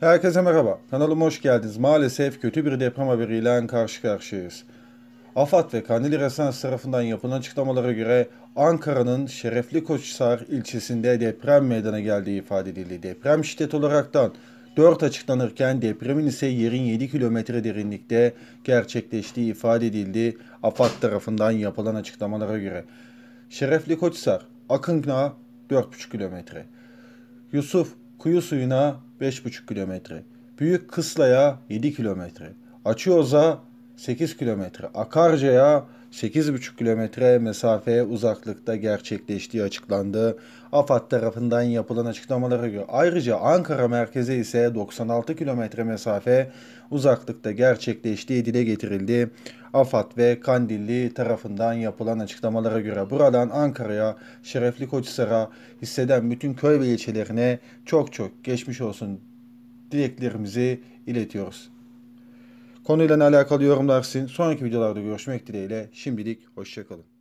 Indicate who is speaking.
Speaker 1: Herkese merhaba. Kanalıma hoş geldiniz. Maalesef kötü bir deprem haberiyle karşı karşıyayız. AFAD ve Kandil Resans tarafından yapılan açıklamalara göre Ankara'nın Şerefli Koçhisar ilçesinde deprem meydana geldiği ifade edildi. Deprem şiddet olaraktan 4 açıklanırken depremin ise yerin 7 kilometre derinlikte gerçekleştiği ifade edildi AFAD tarafından yapılan açıklamalara göre. Şerefli Koçhisar, Akınkna 4,5 kilometre. Yusuf Kuyu suyuna 5,5 kilometre. Büyük Kısla'ya 7 kilometre. Açıyorza 8 kilometre. Akarca'ya 8,5 kilometre mesafe uzaklıkta gerçekleştiği açıklandı. AFAD tarafından yapılan açıklamalara göre ayrıca Ankara merkeze ise 96 kilometre mesafe uzaklıkta gerçekleştiği dile getirildi. AFAD ve Kandilli tarafından yapılan açıklamalara göre buradan Ankara'ya, Şerefli Koçsar'a hisseden bütün köy ve ilçelerine çok çok geçmiş olsun dileklerimizi iletiyoruz. Konuyla alakalı yorumlar sizin. Sonraki videolarda görüşmek dileğiyle. Şimdilik hoşçakalın.